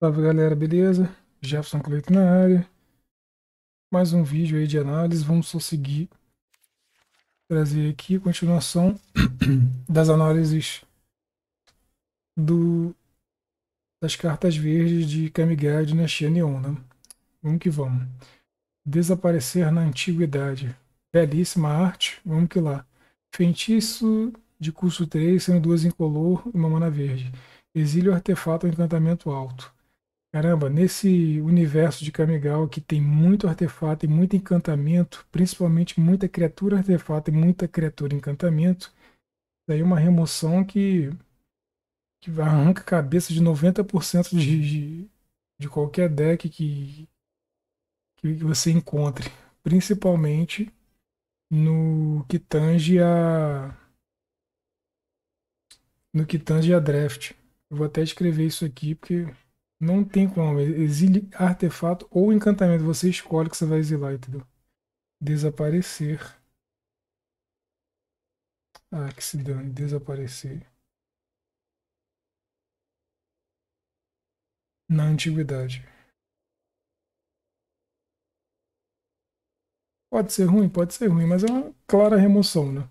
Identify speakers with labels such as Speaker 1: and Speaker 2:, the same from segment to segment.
Speaker 1: Salve galera, beleza? Jefferson Cleiton na área. Mais um vídeo aí de análise. Vamos prosseguir. Trazer aqui a continuação das análises do, das cartas verdes de Kamigawa na Neon. Né? Vamos que vamos. Desaparecer na Antiguidade. Belíssima arte. Vamos que lá. Feitiço de curso 3, sendo duas incolor e uma mana verde. Exílio artefato encantamento alto Caramba, nesse universo de Kamigawa que tem muito artefato e muito encantamento, principalmente muita criatura artefato e muita criatura encantamento, daí é uma remoção que, que arranca a cabeça de 90% de, de, de qualquer deck que, que você encontre, principalmente no que tange a no que tange a draft. Eu vou até escrever isso aqui porque não tem como. Exile artefato ou encantamento. Você escolhe que você vai exilar, entendeu? Desaparecer. Ah, que se dane. Desaparecer. Na antiguidade. Pode ser ruim, pode ser ruim, mas é uma clara remoção, né?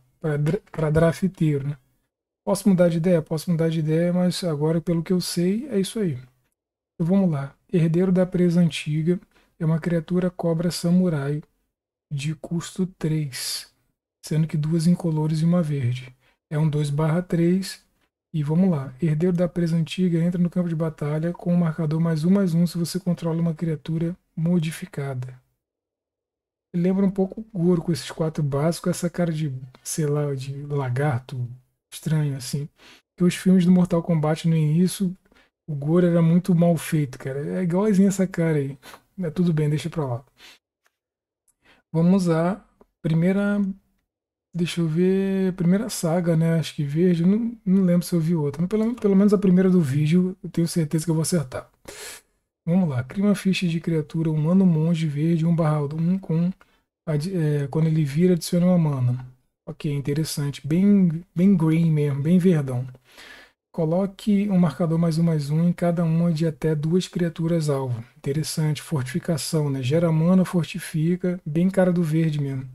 Speaker 1: Para drafteiro, né? Posso mudar de ideia? Posso mudar de ideia, mas agora, pelo que eu sei, é isso aí. Então, vamos lá. Herdeiro da Presa Antiga é uma criatura cobra samurai de custo 3, sendo que duas incolores e uma verde. É um 2/3 e vamos lá. Herdeiro da Presa Antiga entra no campo de batalha com o um marcador mais um mais um se você controla uma criatura modificada. Lembra um pouco o Goro com esses quatro básicos, essa cara de, sei lá, de lagarto estranho assim. Que os filmes do Mortal Kombat no início o Goro era muito mal feito, cara. É igualzinho essa cara aí. É, tudo bem, deixa pra lá. Vamos à primeira. Deixa eu ver. Primeira saga, né? Acho que verde. Não, não lembro se eu vi outra. Mas pelo, pelo menos a primeira do vídeo, eu tenho certeza que eu vou acertar. Vamos lá. Cria uma ficha de criatura humano monge verde 1 barra 1 com. É, quando ele vira, adiciona uma mana. Ok, interessante. Bem, bem green mesmo, bem verdão. Coloque um marcador mais um mais um em cada uma de até duas criaturas alvo. Interessante, fortificação, né? Gera mana, fortifica, bem cara do verde mesmo.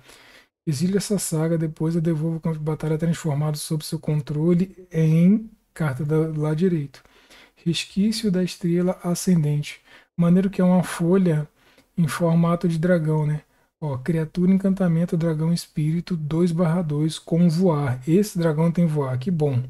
Speaker 1: Exílio essa saga, depois eu devolvo o campo de batalha transformado sob seu controle em carta do lado direito. Resquício da estrela ascendente. Maneiro que é uma folha em formato de dragão, né? Ó, criatura, encantamento, dragão, espírito, 2/2 com voar. Esse dragão tem voar, que bom.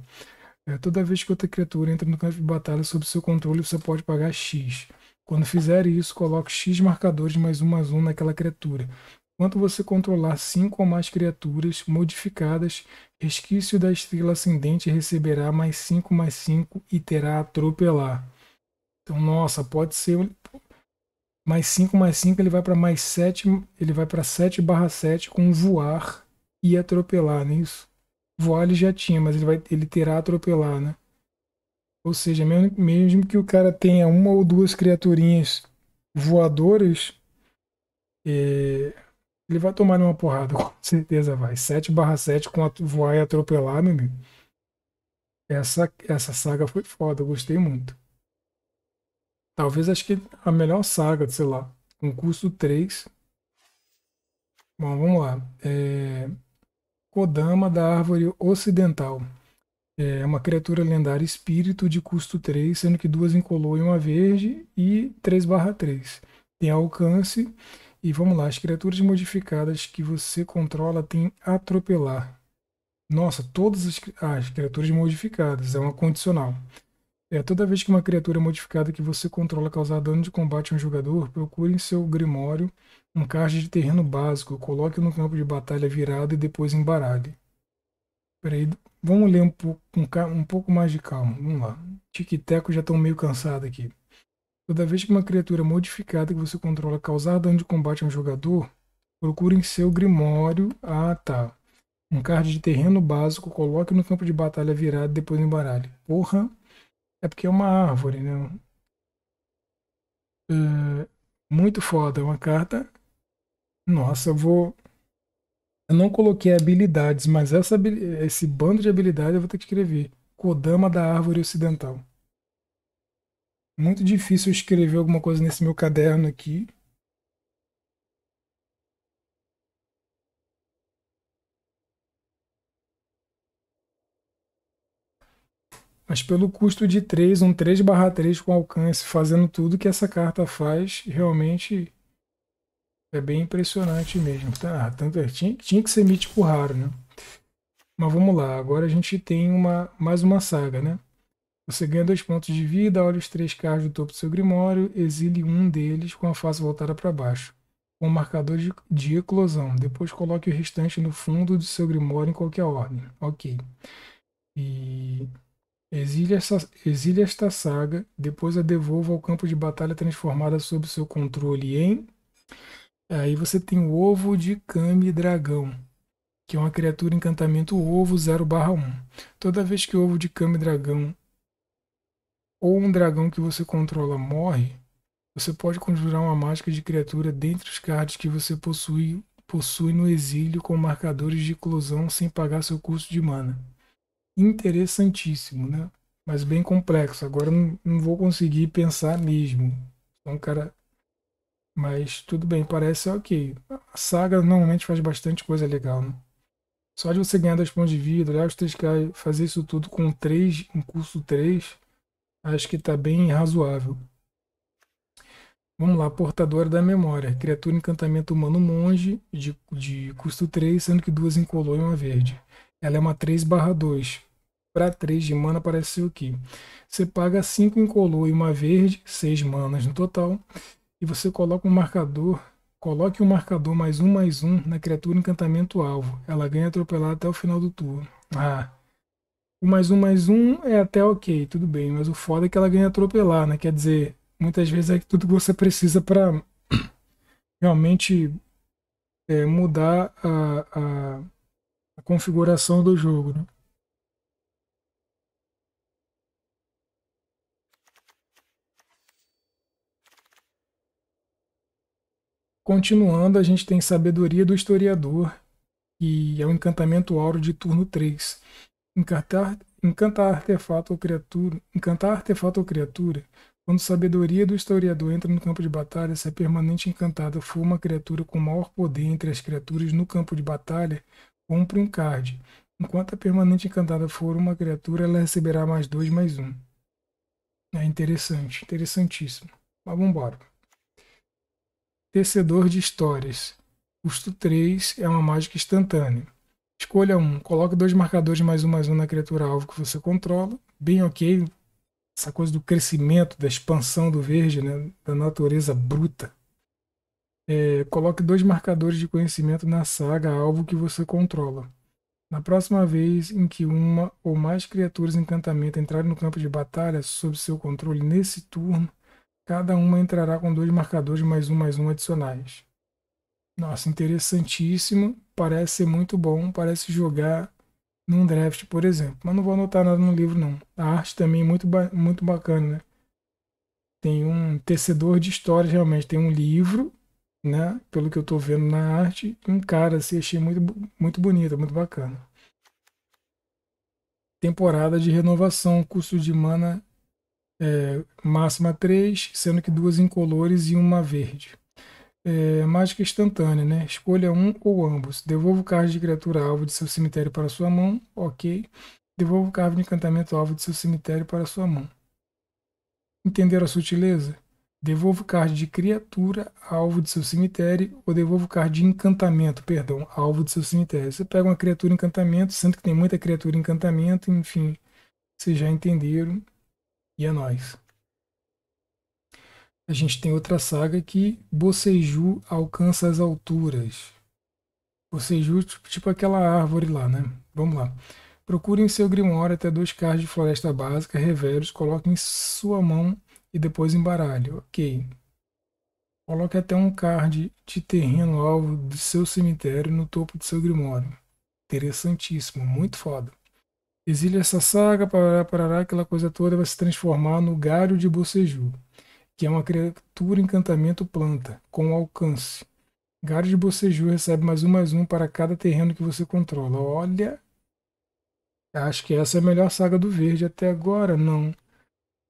Speaker 1: É, toda vez que outra criatura entra no campo de batalha sob seu controle, você pode pagar X. Quando fizer isso, coloque X marcadores mais um mais um naquela criatura. Enquanto você controlar cinco ou mais criaturas modificadas, resquício da estrela ascendente receberá mais 5 mais 5 e terá atropelar. Então, nossa, pode ser mais 5 mais 5, ele vai para mais 7, ele vai para 7/7 com voar e atropelar nisso voar ele já tinha, mas ele, vai, ele terá atropelar, né? Ou seja, mesmo, mesmo que o cara tenha uma ou duas criaturinhas voadoras, é, ele vai tomar uma porrada, com certeza vai. 7 barra 7 com voar e atropelar, meu amigo. Essa, essa saga foi foda, gostei muito. Talvez acho que a melhor saga, sei lá. Concurso 3. Bom, vamos lá. É... Kodama da Árvore Ocidental. É uma criatura lendária espírito de custo 3, sendo que duas incolor e uma verde e 3 barra 3. Tem alcance e vamos lá, as criaturas modificadas que você controla tem atropelar. Nossa, todas as, ah, as criaturas modificadas, é uma condicional. É, toda vez que uma criatura modificada que você controla causar dano de combate a um jogador, procure em seu grimório um card de terreno básico, coloque no campo de batalha virado e depois embaralhe. Peraí, vamos ler um pouco, um, um pouco mais de calma. Vamos lá. Tic Teco já estão meio cansados aqui. Toda vez que uma criatura modificada que você controla causar dano de combate a um jogador, procure em seu Grimório. Ah, tá. Um card de terreno básico, coloque no campo de batalha virado e depois embaralhe. Porra, é porque é uma árvore, né? É muito foda, é uma carta nossa, eu vou. Eu não coloquei habilidades, mas essa, esse bando de habilidades eu vou ter que escrever. Kodama da Árvore Ocidental. Muito difícil escrever alguma coisa nesse meu caderno aqui. Mas pelo custo de 3, um 3 3 com alcance, fazendo tudo que essa carta faz, realmente é bem impressionante mesmo. Tá, tanto é, tinha, tinha que ser mítico raro, né? Mas vamos lá, agora a gente tem uma, mais uma saga, né? Você ganha dois pontos de vida, olha os três cards do topo do seu grimório, exile um deles com a face voltada para baixo, com um marcador de, de, eclosão. Depois coloque o restante no fundo do seu grimório em qualquer ordem. Ok. E exile, essa, exile esta saga, depois a devolva ao campo de batalha transformada sob seu controle em Aí você tem o ovo de Kami Dragão, que é uma criatura encantamento ovo 0/1. Toda vez que o ovo de Kami Dragão ou um dragão que você controla morre, você pode conjurar uma mágica de criatura dentre os cards que você possui, possui no exílio com marcadores de eclosão sem pagar seu custo de mana. Interessantíssimo, né? Mas bem complexo. Agora não, não vou conseguir pensar mesmo. Então, cara, mas tudo bem, parece ok. A saga normalmente faz bastante coisa legal, né? Só de você ganhar 2 pontos de vida, olhar os 3k, fazer isso tudo com 3, um custo 3, acho que está bem razoável. Vamos lá, portadora da memória. Criatura encantamento humano monge de, de custo 3, sendo que duas incolor e uma verde. Ela é uma 3 barra 2. Para 3 de mana parece ser o quê? Você paga 5 incolor e uma verde, 6 manas no total e você coloca um marcador. Coloque um marcador mais um mais um na criatura encantamento alvo. Ela ganha atropelada até o final do turno. Ah. O mais um mais um é até ok, tudo bem. Mas o foda é que ela ganha atropelar, né? Quer dizer, muitas vezes é tudo que você precisa para realmente é, mudar a, a, a configuração do jogo. Né? Continuando, a gente tem Sabedoria do Historiador, que é o Encantamento auro de turno 3. Encantar, encantar artefato ou criatura. Encantar artefato ou criatura. Quando sabedoria do historiador entra no campo de batalha, se a permanente encantada for uma criatura com maior poder entre as criaturas no campo de batalha, compre um card. Enquanto a permanente encantada for uma criatura, ela receberá mais dois, mais um. É interessante, interessantíssimo. Mas vamos embora. Tecedor de histórias. Custo 3 é uma mágica instantânea. Escolha 1. Um. Coloque dois marcadores mais um mais um na criatura alvo que você controla. Bem ok. Essa coisa do crescimento, da expansão do verde, né? da natureza bruta. É, coloque dois marcadores de conhecimento na saga alvo que você controla. Na próxima vez em que uma ou mais criaturas encantamento entrarem no campo de batalha sob seu controle nesse turno, Cada uma entrará com dois marcadores mais um mais um adicionais. Nossa, interessantíssimo. Parece ser muito bom. Parece jogar num draft, por exemplo. Mas não vou anotar nada no livro, não. A arte também é muito, ba muito bacana, né? Tem um tecedor de histórias, realmente. Tem um livro, né? Pelo que eu estou vendo na arte. um cara, assim, achei muito, muito bonito, muito bacana. Temporada de renovação. Custo de mana é, máxima 3, sendo que duas incolores e uma verde. É, mágica instantânea, né? Escolha um ou ambos. devolvo o card de criatura alvo de seu cemitério para sua mão. Ok. devolvo o card de encantamento alvo de seu cemitério para sua mão. Entenderam a sutileza? devolvo o card de criatura alvo de seu cemitério ou devolvo o card de encantamento, perdão, alvo de seu cemitério. Você pega uma criatura encantamento, sendo que tem muita criatura encantamento, enfim, vocês já entenderam e a é nós. A gente tem outra saga que Boceju alcança as alturas. Boceju, tipo, tipo aquela árvore lá, né? Vamos lá. Procurem seu grimório até dois cards de floresta básica, reveros, coloque em sua mão e depois embaralhe. Ok. Coloque até um card de terreno alvo do seu cemitério no topo do seu grimório. Interessantíssimo, muito foda. Exílio essa saga, parará, parará, aquela coisa toda vai se transformar no galho de Boceju, que é uma criatura encantamento planta, com alcance. Galho de Boceju recebe mais um, mais um para cada terreno que você controla. Olha! Acho que essa é a melhor saga do verde até agora, não.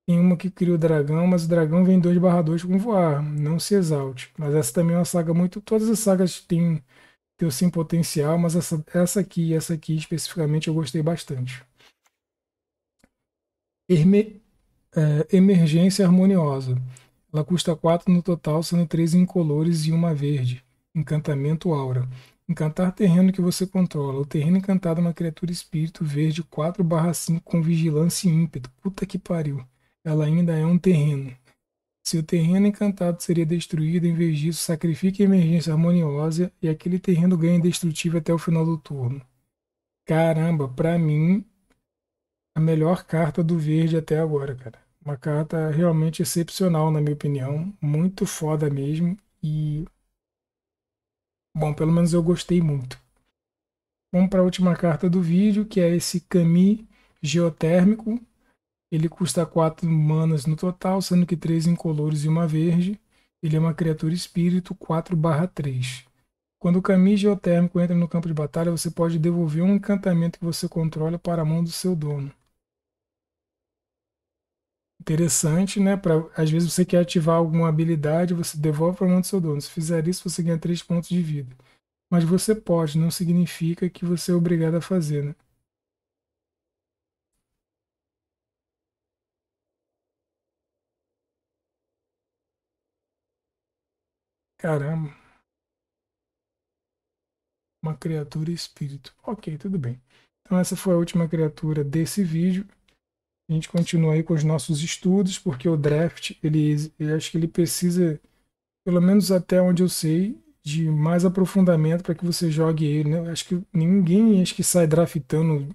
Speaker 1: Tem uma que cria o dragão, mas o dragão vem 2 barra 2 com voar. Não se exalte. Mas essa também é uma saga muito. Todas as sagas têm teu sim potencial, mas essa, essa aqui, essa aqui especificamente eu gostei bastante. é, emergência harmoniosa. Ela custa 4 no total, sendo 3 incolores e uma verde. Encantamento aura. Encantar terreno que você controla. O terreno encantado é uma criatura espírito verde 4/5 com vigilância e ímpeto. Puta que pariu. Ela ainda é um terreno. Se o terreno encantado seria destruído, em vez disso, sacrifique a emergência harmoniosa e aquele terreno ganha indestrutível até o final do turno. Caramba, pra mim, a melhor carta do verde até agora, cara. Uma carta realmente excepcional, na minha opinião. Muito foda mesmo. E. Bom, pelo menos eu gostei muito. Vamos para a última carta do vídeo, que é esse Kami Geotérmico. Ele custa 4 manas no total, sendo que 3 incolores e uma verde. Ele é uma criatura espírito 4/3. Quando o caminho geotérmico entra no campo de batalha, você pode devolver um encantamento que você controla para a mão do seu dono. Interessante, né? Pra, às vezes você quer ativar alguma habilidade, você devolve para a mão do seu dono. Se fizer isso, você ganha 3 pontos de vida. Mas você pode, não significa que você é obrigado a fazer, né? Caramba. Uma criatura espírito. Ok, tudo bem. Então essa foi a última criatura desse vídeo. A gente continua aí com os nossos estudos, porque o draft, ele, ele acho que ele precisa, pelo menos até onde eu sei, de mais aprofundamento para que você jogue ele. Né? Acho que ninguém acho que sai draftando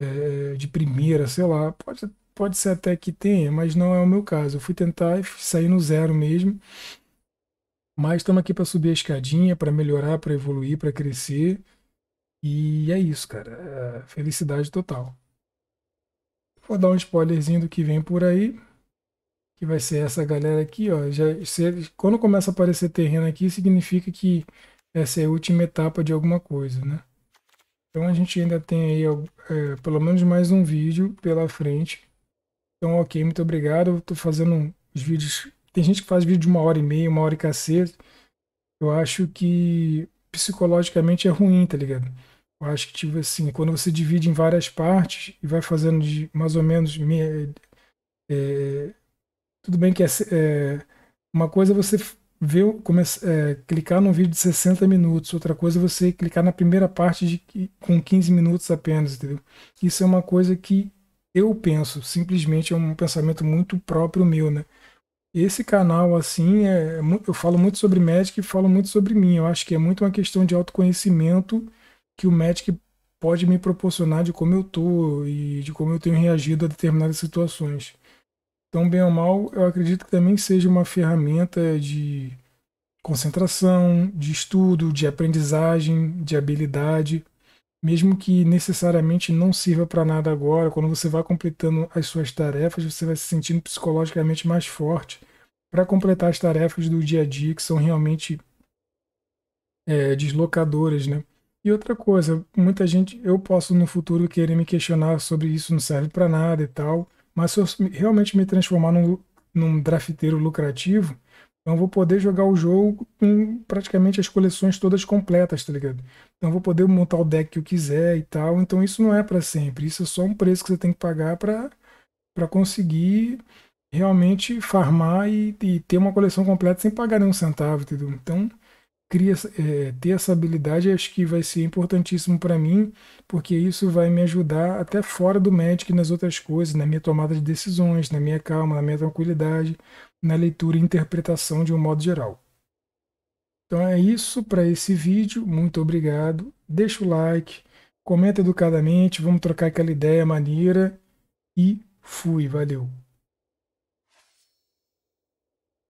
Speaker 1: é, de primeira, sei lá. Pode, pode ser até que tenha, mas não é o meu caso. Eu fui tentar e no zero mesmo. Mas estamos aqui para subir a escadinha, para melhorar, para evoluir, para crescer. E é isso, cara. É felicidade total. Vou dar um spoilerzinho do que vem por aí. Que vai ser essa galera aqui, ó. Já, se, quando começa a aparecer terreno aqui, significa que essa é a última etapa de alguma coisa, né? Então a gente ainda tem aí é, pelo menos mais um vídeo pela frente. Então, ok, muito obrigado. Estou fazendo os vídeos tem gente que faz vídeo de uma hora e meia, uma hora e cacete. Eu acho que psicologicamente é ruim, tá ligado? Eu acho que, tipo assim, quando você divide em várias partes e vai fazendo de mais ou menos. Meia, é, é, tudo bem que é, é uma coisa é você ver, começar, é, clicar num vídeo de 60 minutos, outra coisa é você clicar na primeira parte de, com 15 minutos apenas, entendeu? Isso é uma coisa que eu penso, simplesmente é um pensamento muito próprio meu, né? esse canal, assim, é, eu falo muito sobre Magic e falo muito sobre mim. Eu acho que é muito uma questão de autoconhecimento que o Magic pode me proporcionar de como eu tô e de como eu tenho reagido a determinadas situações. Então, bem ou mal, eu acredito que também seja uma ferramenta de concentração, de estudo, de aprendizagem, de habilidade mesmo que necessariamente não sirva para nada agora, quando você vai completando as suas tarefas, você vai se sentindo psicologicamente mais forte para completar as tarefas do dia a dia que são realmente é, deslocadoras, né? E outra coisa, muita gente, eu posso no futuro querer me questionar sobre isso não serve para nada e tal, mas se eu realmente me transformar num, num drafteiro lucrativo, então vou poder jogar o jogo com praticamente as coleções todas completas, tá ligado? Então vou poder montar o deck que eu quiser e tal. Então isso não é para sempre, isso é só um preço que você tem que pagar para para conseguir realmente farmar e, e, ter uma coleção completa sem pagar nenhum centavo, entendeu? Então, cria, é, ter essa habilidade acho que vai ser importantíssimo para mim, porque isso vai me ajudar até fora do Magic nas outras coisas, na minha tomada de decisões, na minha calma, na minha tranquilidade, na leitura e interpretação de um modo geral. Então é isso para esse vídeo, muito obrigado, deixa o like, comenta educadamente, vamos trocar aquela ideia maneira e fui, valeu!